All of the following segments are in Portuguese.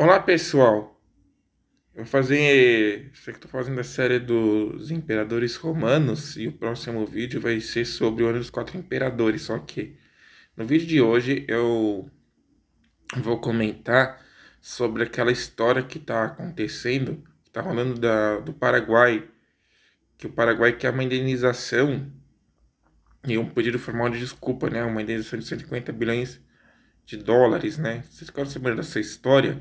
Olá pessoal, eu vou fazer, sei que estou fazendo a série dos imperadores romanos e o próximo vídeo vai ser sobre o ano dos quatro imperadores, só que no vídeo de hoje eu vou comentar sobre aquela história que está acontecendo, que está rolando da, do Paraguai, que o Paraguai quer uma indenização e um pedido formal de desculpa, né, uma indenização de 150 bilhões de dólares, né, vocês querem saber dessa história?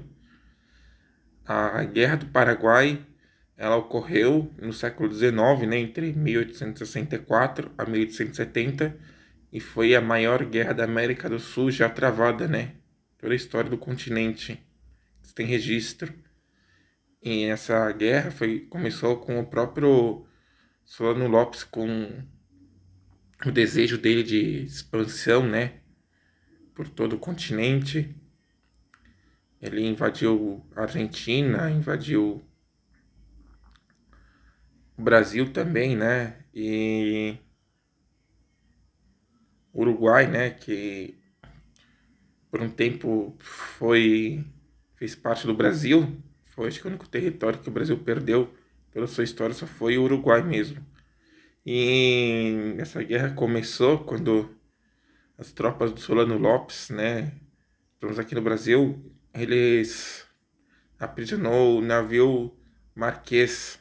a Guerra do Paraguai ela ocorreu no século XIX, né, entre 1864 a 1870, e foi a maior guerra da América do Sul já travada, né, toda a história do continente. Isso tem registro. E essa guerra foi começou com o próprio Solano Lopes com o desejo dele de expansão, né, por todo o continente. Ele invadiu a Argentina, invadiu o Brasil também, né? E Uruguai, né? Que por um tempo foi fez parte do Brasil. Foi acho que o único território que o Brasil perdeu pela sua história só foi o Uruguai mesmo. E essa guerra começou quando as tropas do Solano Lopes, né? Estamos aqui no Brasil, eles aprisionou o navio Marquês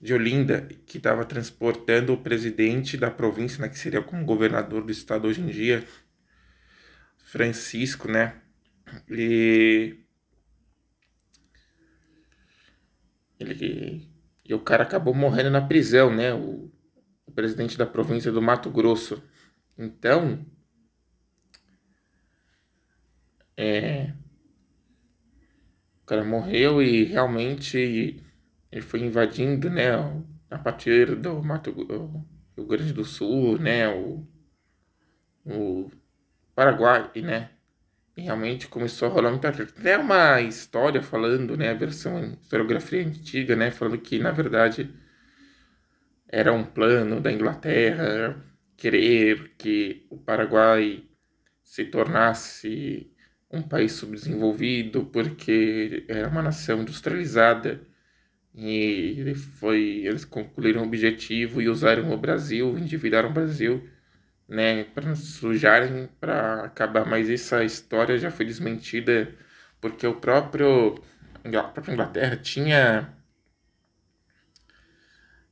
de Olinda, que estava transportando o presidente da província, né, que seria como governador do estado hoje em dia, Francisco, né? E ele e o cara acabou morrendo na prisão, né? O, o presidente da província do Mato Grosso. Então, é, o cara morreu e realmente ele foi invadindo, né, a partir do Mato do Rio Grande do Sul, né, o, o Paraguai, né, e realmente começou a rolar muita coisa. Até uma história falando, né, a versão historiografia antiga, né, falando que na verdade era um plano da Inglaterra querer que o Paraguai se tornasse um país subdesenvolvido, porque era uma nação industrializada. E ele foi, eles concluíram o objetivo e usaram o Brasil, endividaram o Brasil, né, para sujarem, para acabar. Mas essa história já foi desmentida, porque o próprio a própria Inglaterra tinha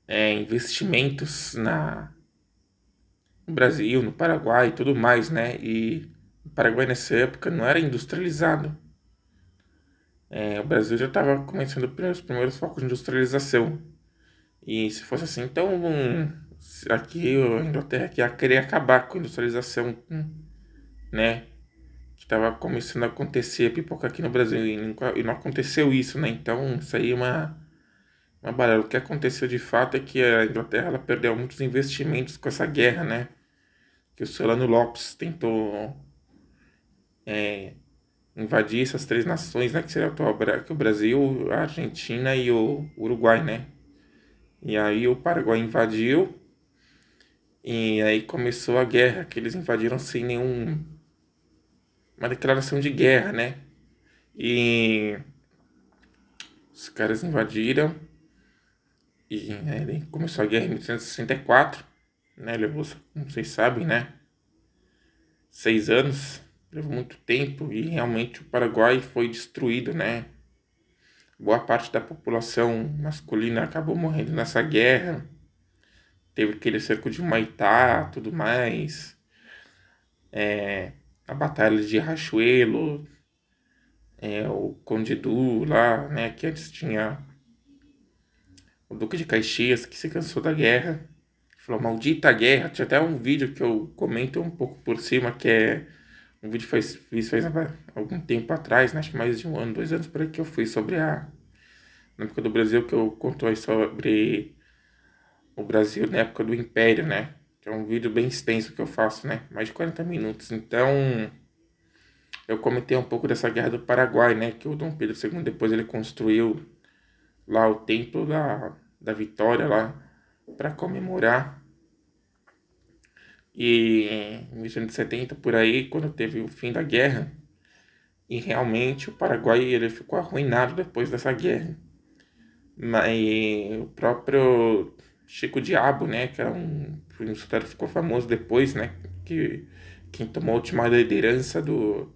é, investimentos na no Brasil, no Paraguai e tudo mais, né? E Paraguai nessa época não era industrializado. É, o Brasil já estava começando os primeiros focos de industrialização. E se fosse assim, então um, aqui a Inglaterra ia querer acabar com a industrialização, né? Que estava começando a acontecer a pipoca aqui no Brasil e não, e não aconteceu isso, né? Então isso aí é uma, uma baralha. O que aconteceu de fato é que a Inglaterra ela perdeu muitos investimentos com essa guerra, né? Que o Solano Lopes tentou é, invadir essas três nações, né? Que seria o Brasil, a Argentina e o Uruguai, né? E aí o Paraguai invadiu e aí começou a guerra, que eles invadiram sem nenhum uma declaração de guerra, né? E os caras invadiram e aí né, começou a guerra em 1864, né? Levou, como vocês sabem, né? Seis anos levou muito tempo e realmente o Paraguai foi destruído, né? Boa parte da população masculina acabou morrendo nessa guerra. Teve aquele cerco de Maitá, tudo mais. É, a batalha de Rachuelo, é, o Conde Du lá, né, que antes tinha o Duque de Caxias, que se cansou da guerra, falou, maldita guerra, tinha até um vídeo que eu comento um pouco por cima, que é um vídeo fez, fiz faz algum tempo atrás, né? acho que mais de um ano, dois anos por aí, que eu fui sobre a. Na época do Brasil, que eu conto aí sobre o Brasil na época do Império, né? Que é um vídeo bem extenso que eu faço, né? Mais de 40 minutos. Então, eu comentei um pouco dessa guerra do Paraguai, né? Que o Dom Pedro II depois ele construiu lá o templo da, da vitória lá para comemorar e é, em 1970 por aí, quando teve o fim da guerra, e realmente o Paraguai ele ficou arruinado depois dessa guerra. Mas o próprio Chico Diabo, né, que era um ministério ficou famoso depois, né, que quem tomou a última liderança do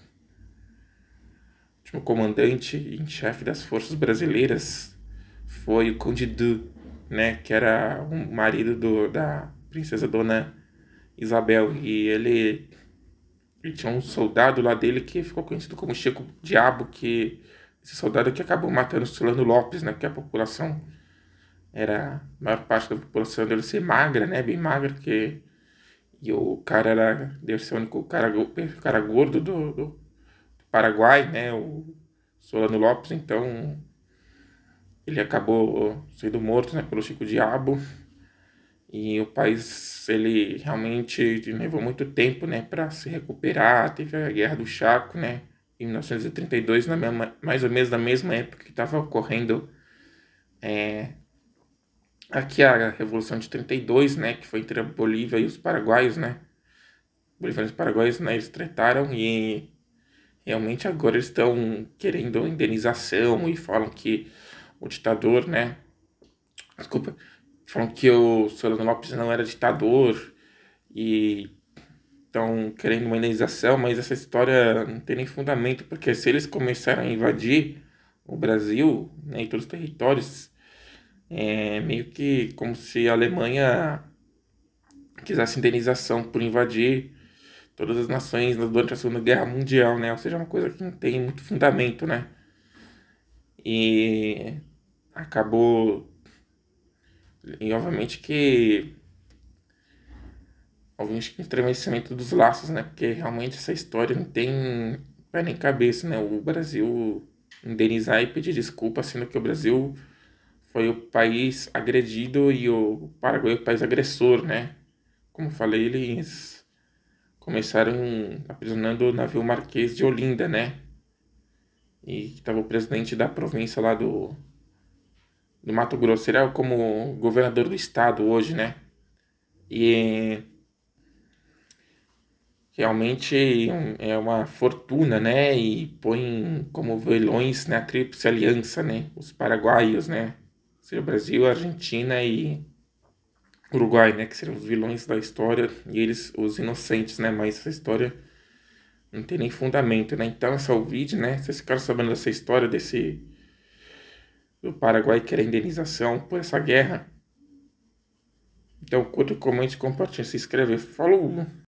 último comandante e chefe das forças brasileiras foi o Conde Du, né, que era o marido do, da princesa Dona Isabel. E ele, ele tinha um soldado lá dele que ficou conhecido como Chico Diabo, que esse soldado que acabou matando o Solano Lopes, né? Que a população era a maior parte da população dele ser magra, né? Bem magra, que e o cara era deve ser o único cara, cara gordo do, do Paraguai, né? O Solano Lopes, então ele acabou sendo morto, né? Pelo Chico Diabo e o país ele realmente levou muito tempo né para se recuperar teve a guerra do Chaco né em 1932 na mesma, mais ou menos na mesma época que estava ocorrendo é, aqui a revolução de 32 né que foi entre a Bolívia e os paraguaios né bolivianos e paraguaios né eles tretaram e realmente agora estão querendo indenização e falam que o ditador né desculpa falam que o Solano Lopes não era ditador e estão querendo uma indenização, mas essa história não tem nem fundamento, porque se eles começaram a invadir o Brasil né, e todos os territórios, é meio que como se a Alemanha quisesse indenização por invadir todas as nações durante a Segunda Guerra Mundial, né? Ou seja, é uma coisa que não tem muito fundamento, né? E acabou e obviamente que houve que estremecimento dos laços, né? Porque realmente essa história não tem pé nem cabeça, né? O Brasil indenizar e pedir desculpa, sendo que o Brasil foi o país agredido e o Paraguai é o país agressor, né? Como falei, eles começaram aprisionando o navio Marquês de Olinda, né? E que estava o presidente da província lá do do Mato Grosso. Ele é como governador do estado hoje, né? E realmente é uma fortuna, né? E põe como vilões na né? Tríplice Aliança, né? Os paraguaios, né? Seria o Brasil, Argentina e Uruguai, né? Que seriam os vilões da história e eles os inocentes, né? Mas essa história não tem nem fundamento, né? Então, essa vídeo, né? Se Vocês ficaram sabendo dessa história, desse o Paraguai quer indenização por essa guerra. Então, curta, comente, compartilhe, se inscreve. Falou!